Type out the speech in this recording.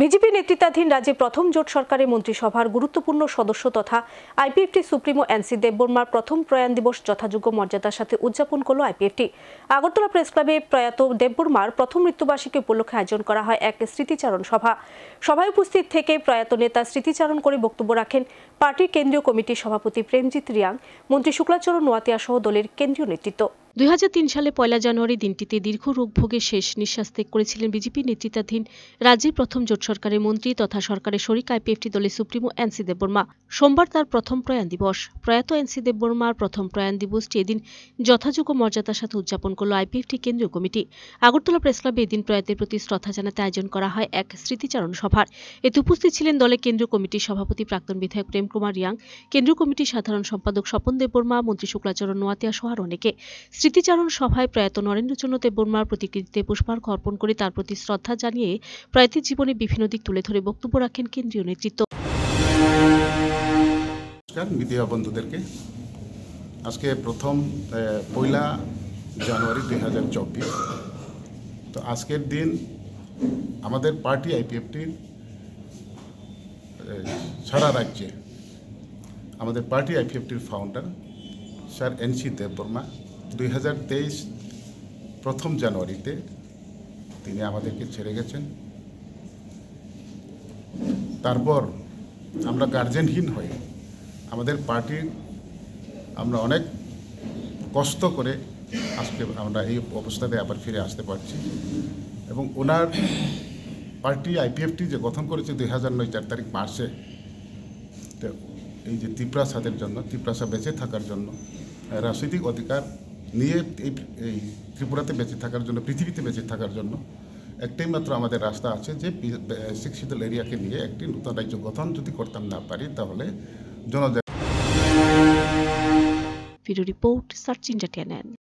BJP নেতৃত্বাধীন রাজ্যে প্রথম জোট সরকারের মন্ত্রিসভার গুরুত্বপূর্ণ সদস্য তথা আইপিএফটি সুপ্রিমো এনসি দেববর্মার প্রথম প্রয়াণ দিবস যথাযোগ্য মর্যাদার সাথে উদযাপন করল আইপিএফটি আগরতলা প্রেস ক্লাবে প্রয়াত দেববর্মার প্রথম মৃত্যুবার্ষিকী উপলক্ষে আয়োজন করা হয় এক স্মৃতিচারণ সভা সভায় উপস্থিত থেকে প্রয়াত নেতা স্মৃতিচারণ করে বক্তব্য রাখেন পার্টির কেন্দ্রীয় কমিটির সভাপতি প্রেমজিৎ রিয়াং মন্ত্রী শুক্লাচরণ নোয়াতিয়া সহ দলের কেন্দ্রীয় নেতৃত্ব দুই সালে পয়লা জানুয়ারি দিনটিতে দীর্ঘ রোগ ভোগে শেষ নিঃশ্বাস ত্যাগ করেছিলেন বিজেপি নেতৃত্বাধীন রাজ্যের প্রথম জোট সরকারের মন্ত্রী তথা সরকারের শরিক আইপিএফটি দলের সুপ্রিমো এনসি দেববর্মা সোমবার তার প্রথম প্রয়াণ দিবস প্রয়াত এনসি দেববর্মার প্রথম প্রয়াণ দিবসটি এদিন যথাযোগ্য মর্যাদার সাথে উদযাপন করল আইপিএফটি কেন্দ্রীয় কমিটি আগরতলা প্রেস ক্লাবে এদিন প্রয়াতের প্রতি শ্রদ্ধা জানাতে আয়োজন করা হয় এক স্মৃতিচারণ সভার এতে উপস্থিত ছিলেন দলের কেন্দ্রীয় কমিটির সভাপতি প্রাক্তন বিধায়ক প্রেম কুমার ইয়াং কেন্দ্রীয় কমিটির সাধারণ সম্পাদক স্বপন দেববর্মা মন্ত্রী শুক্লাচরণ নোয়াতিয়া সহ আর অনেকে স্মৃতিচারণ সভায় প্রয়াত নরেন্দ্রচন্দ্র দেববর্মার প্রতিকৃতিতে পুষ্পার্ঘ অর্পণ করে তার প্রতি শ্রদ্ধা জানিয়ে প্রয়াতির জীবনে বিভিন্ন দিক তুলে ধরে বক্তব্য রাখেন কেন্দ্রীয় নেতৃত্ব বন্ধুদেরকে আজকে প্রথম পয়লা জানুয়ারি দুই হাজার চব্বিশ তো আজকের দিন আমাদের পার্টি আইপিএফটির সারা রাজ্যে আমাদের পার্টি আইপিএফটির founder sir N C Debbarma দুই প্রথম জানুয়ারিতে তিনি আমাদেরকে ছেড়ে গেছেন তারপর আমরা গার্জেনহীন হয়ে আমাদের পার্টির আমরা অনেক কষ্ট করে আজকে আমরা এই অবস্থাতে আবার ফিরে আসতে পারছি এবং ওনার পার্টি আইপিএফটি যে গঠন করেছে দুই হাজার নয় চার তারিখ মার্চে এই যে তিপ্রাসাদের জন্য তিপ্রাসা বেঁচে থাকার জন্য রাজনৈতিক অধিকার নিয়ে এই এই ত্রিপুরাতে বেঁচে থাকার জন্য পৃথিবীতে বেঁচে থাকার জন্য একটাই মাত্র আমাদের রাস্তা আছে যে শিক্ষিত এরিয়াকে নিয়ে একটি নতুন রাজ্য গঠন যদি করতাম না পারি তাহলে জনজাতি রিপোর্ট সার্চ ইন্ডিয়া